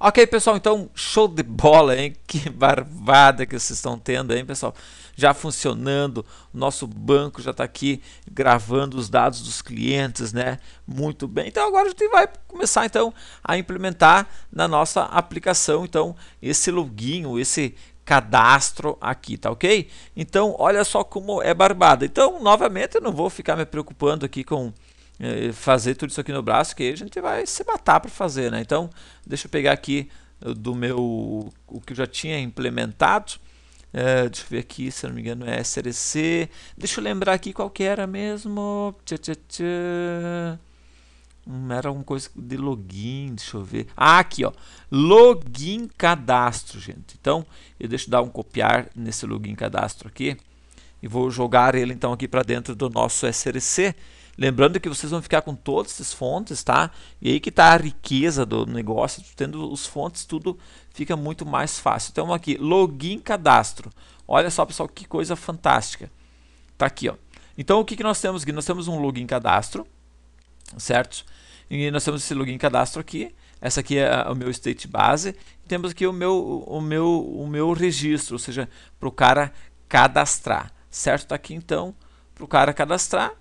Ok, pessoal, então show de bola, hein? Que barbada que vocês estão tendo, hein, pessoal? Já funcionando, nosso banco já está aqui gravando os dados dos clientes, né? Muito bem. Então agora a gente vai começar então a implementar na nossa aplicação, então esse login, esse cadastro aqui, tá ok? Então olha só como é barbada. Então novamente eu não vou ficar me preocupando aqui com é, fazer tudo isso aqui no braço, que a gente vai se matar para fazer, né? Então, deixa eu pegar aqui uh, do meu o que eu já tinha implementado. É, deixa eu ver aqui, se não me engano é SRC. Deixa eu lembrar aqui qual que era mesmo. Hum, era alguma coisa de login, deixa eu ver. Ah, aqui ó, login cadastro, gente. Então, eu deixo dar um copiar nesse login cadastro aqui e vou jogar ele então aqui para dentro do nosso SRC. Lembrando que vocês vão ficar com todas essas fontes, tá? E aí que está a riqueza do negócio, tendo os fontes, tudo fica muito mais fácil. Então aqui, login cadastro. Olha só, pessoal, que coisa fantástica. Tá aqui, ó. Então o que, que nós temos aqui? Nós temos um login cadastro, certo? E nós temos esse login cadastro aqui. Essa aqui é o meu state base. E temos aqui o meu, o meu, o meu registro, ou seja, para o cara cadastrar, certo? Tá aqui então para o cara cadastrar.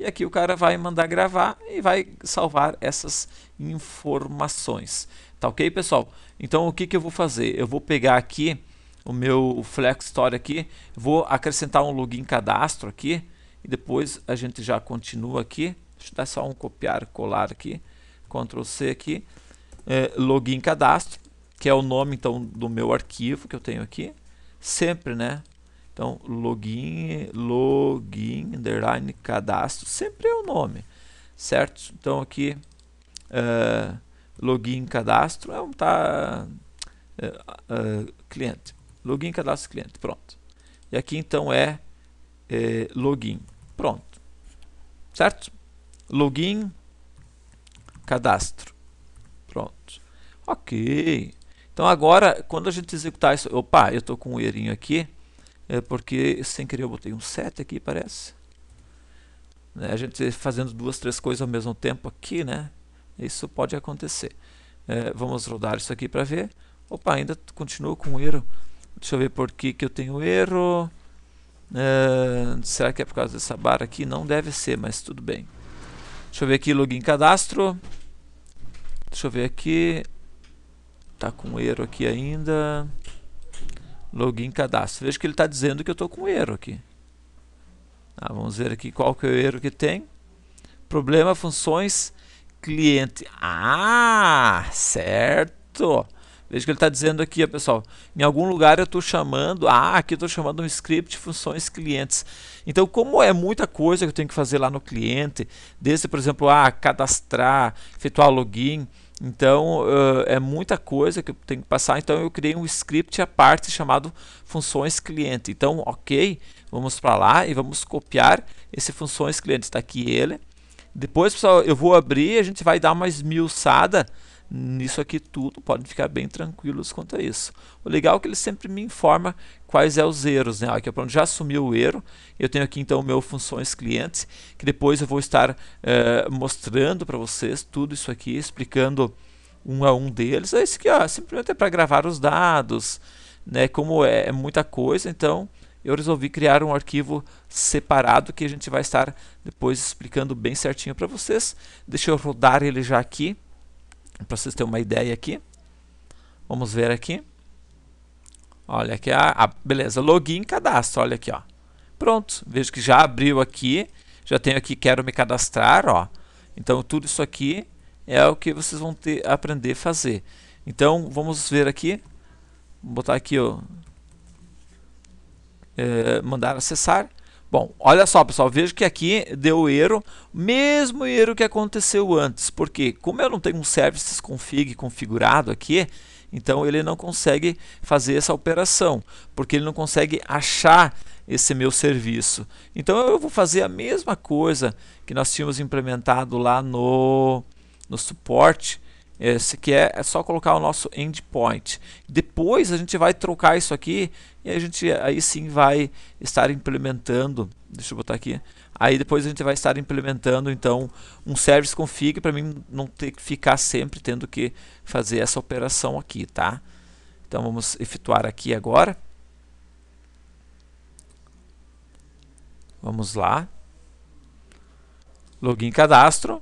E aqui o cara vai mandar gravar e vai salvar essas informações. Tá ok, pessoal? Então o que, que eu vou fazer? Eu vou pegar aqui o meu Flex Store aqui, vou acrescentar um login cadastro aqui e depois a gente já continua aqui. Deixa eu dar só um copiar colar aqui, Ctrl C aqui, é, login cadastro, que é o nome então do meu arquivo que eu tenho aqui. Sempre, né? Então, login, login, underline, cadastro, sempre é o nome, certo? Então, aqui, uh, login, cadastro, é um tá, uh, uh, cliente. Login, cadastro, cliente, pronto. E aqui, então, é, é, login, pronto, certo? Login, cadastro, pronto. Ok. Então, agora, quando a gente executar isso... Opa, eu estou com um erinho aqui. É porque sem querer eu botei um 7 aqui, parece. Né? A gente fazendo duas, três coisas ao mesmo tempo aqui, né? Isso pode acontecer. É, vamos rodar isso aqui para ver. Opa, ainda continuou com erro. Deixa eu ver por que, que eu tenho erro. É, será que é por causa dessa barra aqui? Não deve ser, mas tudo bem. Deixa eu ver aqui, login cadastro. Deixa eu ver aqui. Tá com erro aqui ainda. Login cadastro. Veja que ele está dizendo que eu estou com um erro aqui. Ah, vamos ver aqui qual que é o erro que tem. Problema funções cliente. Ah, certo. Veja que ele está dizendo aqui, pessoal. Em algum lugar eu estou chamando. Ah, aqui estou chamando um script funções clientes. Então, como é muita coisa que eu tenho que fazer lá no cliente, desse, por exemplo, ah, cadastrar, efetuar login, então uh, é muita coisa que eu tenho que passar. Então eu criei um script à parte chamado funções cliente. Então, ok, vamos para lá e vamos copiar esse funções cliente. Está aqui ele. Depois, pessoal, eu vou abrir, a gente vai dar uma esmiuçada nisso aqui tudo, podem ficar bem tranquilos quanto a isso. O legal é que ele sempre me informa quais é os erros, né? Ah, aqui pronto, é já assumiu o erro, eu tenho aqui então o meu funções clientes, que depois eu vou estar eh, mostrando para vocês tudo isso aqui, explicando um a um deles. É isso aqui, ó, ah, simplesmente é para gravar os dados, né? Como é, é muita coisa, então eu resolvi criar um arquivo separado que a gente vai estar depois explicando bem certinho para vocês. Deixa eu rodar ele já aqui. Para vocês terem uma ideia aqui. Vamos ver aqui. Olha aqui, a, ah, a, ah, beleza, login, cadastro, olha aqui, ó. Pronto, vejo que já abriu aqui, já tenho aqui, quero me cadastrar, ó. Então, tudo isso aqui é o que vocês vão ter, aprender a fazer. Então, vamos ver aqui, vou botar aqui, ó, é, mandar acessar. Bom, olha só pessoal, vejo que aqui deu erro, mesmo erro que aconteceu antes, porque como eu não tenho um services config configurado aqui, então ele não consegue fazer essa operação, porque ele não consegue achar esse meu serviço. Então eu vou fazer a mesma coisa que nós tínhamos implementado lá no, no suporte, esse que é, é só colocar o nosso endpoint. Depois a gente vai trocar isso aqui e a gente aí sim vai estar implementando. Deixa eu botar aqui. Aí depois a gente vai estar implementando então um service config para mim não ter que ficar sempre tendo que fazer essa operação aqui, tá? Então vamos efetuar aqui agora. Vamos lá. Login cadastro.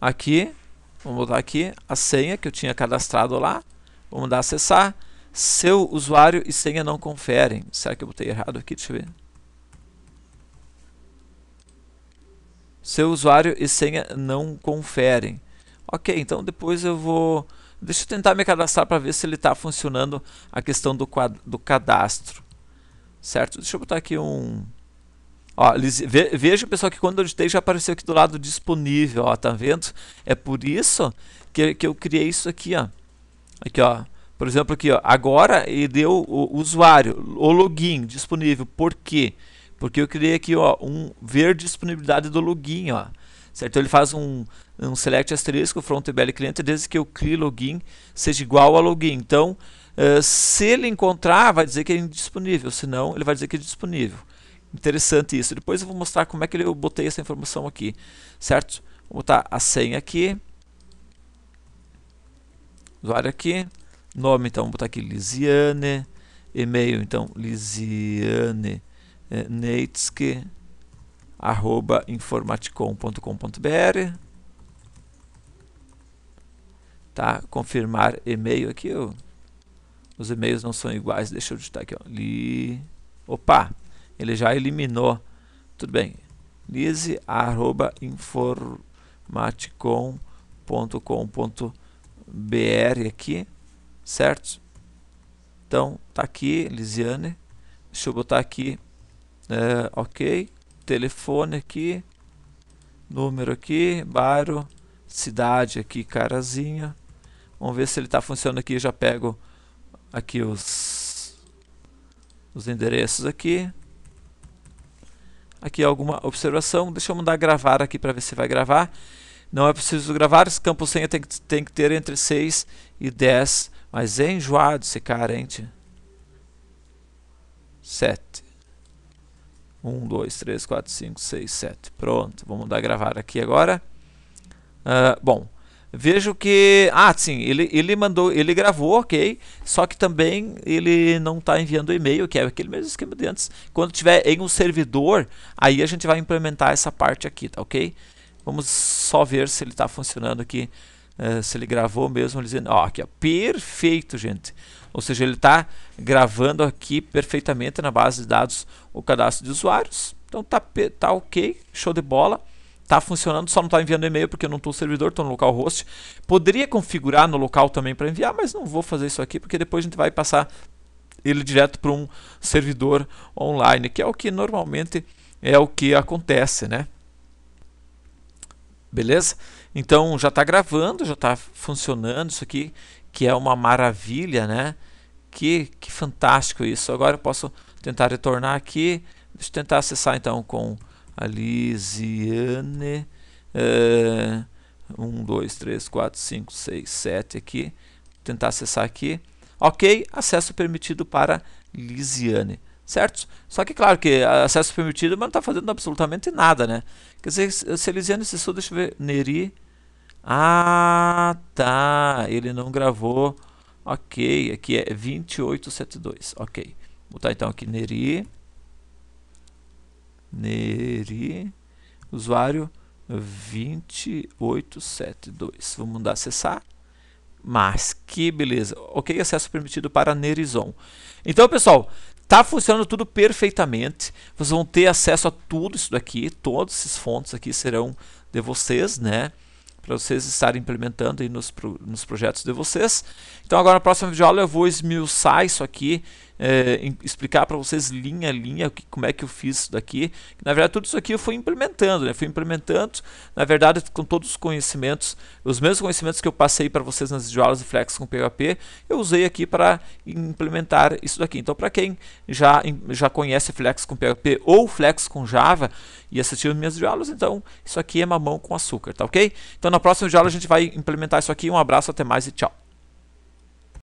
Aqui Vamos botar aqui a senha que eu tinha cadastrado lá. Vamos dar acessar. Seu usuário e senha não conferem. Será que eu botei errado aqui? Deixa eu ver. Seu usuário e senha não conferem. Ok, então depois eu vou... Deixa eu tentar me cadastrar para ver se ele está funcionando a questão do, quad do cadastro. Certo? Deixa eu botar aqui um... Ó, veja, pessoal, que quando eu editei já apareceu aqui do lado disponível, ó, tá vendo? É por isso que, que eu criei isso aqui, ó. Aqui, ó. Por exemplo, aqui, ó. Agora ele deu o usuário, o login disponível. Por quê? Porque eu criei aqui, ó, um ver disponibilidade do login, ó. Certo? Então ele faz um, um select asterisco, front BL cliente, desde que eu crie login, seja igual a login. Então, uh, se ele encontrar, vai dizer que é indisponível. Se não, ele vai dizer que é disponível. Interessante isso. Depois eu vou mostrar como é que eu botei essa informação aqui, certo? Vou botar a senha aqui. Usuário aqui. Nome, então, vou botar aqui Lisiane. E-mail, então, Lisiane eh, Neitzke arroba informaticom.com.br tá? Confirmar e-mail aqui, ó. Os e-mails não são iguais, deixa eu digitar aqui, ó. Li... Opa! ele já eliminou. Tudo bem. Lise arroba aqui, certo? Então, tá aqui, Lisiane. Deixa eu botar aqui, é, ok. Telefone aqui, número aqui, bairro, cidade aqui, carazinha. Vamos ver se ele está funcionando aqui. Eu já pego aqui os, os endereços aqui. Aqui alguma observação. Deixa eu mandar gravar aqui para ver se vai gravar. Não é preciso gravar, esse campo senha tem que, tem que ter entre 6 e 10. Mas é enjoado esse cara, hein? 7. 1, 2, 3, 4, 5, 6, 7. Pronto, vamos dar gravar aqui agora. Uh, bom, vejo que ah sim ele, ele mandou ele gravou ok só que também ele não está enviando e-mail que é aquele mesmo esquema de antes quando tiver em um servidor aí a gente vai implementar essa parte aqui tá ok vamos só ver se ele está funcionando aqui uh, se ele gravou mesmo dizendo ó aqui ó perfeito gente ou seja ele está gravando aqui perfeitamente na base de dados o cadastro de usuários então tá tá ok show de bola tá funcionando, só não tá enviando e-mail porque eu não tô no servidor, tô no local host. Poderia configurar no local também para enviar, mas não vou fazer isso aqui porque depois a gente vai passar ele direto para um servidor online, que é o que normalmente é o que acontece, né? Beleza? Então já está gravando, já está funcionando isso aqui, que é uma maravilha, né? Que, que fantástico isso. Agora eu posso tentar retornar aqui. Deixa eu tentar acessar então com a Lisiane, é, 1, 2, 3, 4, 5, 6, 7 aqui, Vou tentar acessar aqui, ok, acesso permitido para Lisiane, certo? Só que claro que acesso permitido, mas não está fazendo absolutamente nada, né? Quer dizer, se a Lisiane acessou, deixa eu ver, Neri, ah, tá, ele não gravou, ok, aqui é 2872, ok, vou botar então aqui Neri, categoria, usuário 2872. vou mudar acessar. Mas que beleza. Ok, acesso permitido para Nerizon. Então, pessoal, tá funcionando tudo perfeitamente. Vocês vão ter acesso a tudo isso daqui. Todos esses fontes aqui serão de vocês, né? Para vocês estarem implementando aí nos, nos projetos de vocês. Então, agora na próxima videoaula eu vou esmiuçar isso aqui é, explicar para vocês linha a linha que, como é que eu fiz isso daqui. Na verdade, tudo isso aqui eu fui implementando, né? Fui implementando, na verdade, com todos os conhecimentos, os mesmos conhecimentos que eu passei para vocês nas aulas de Flex com PHP, eu usei aqui para implementar isso daqui. Então, para quem já, já conhece Flex com PHP ou Flex com Java e assistiu minhas aulas então isso aqui é mamão com açúcar, tá ok? Então, na próxima aula a gente vai implementar isso aqui. Um abraço, até mais e tchau!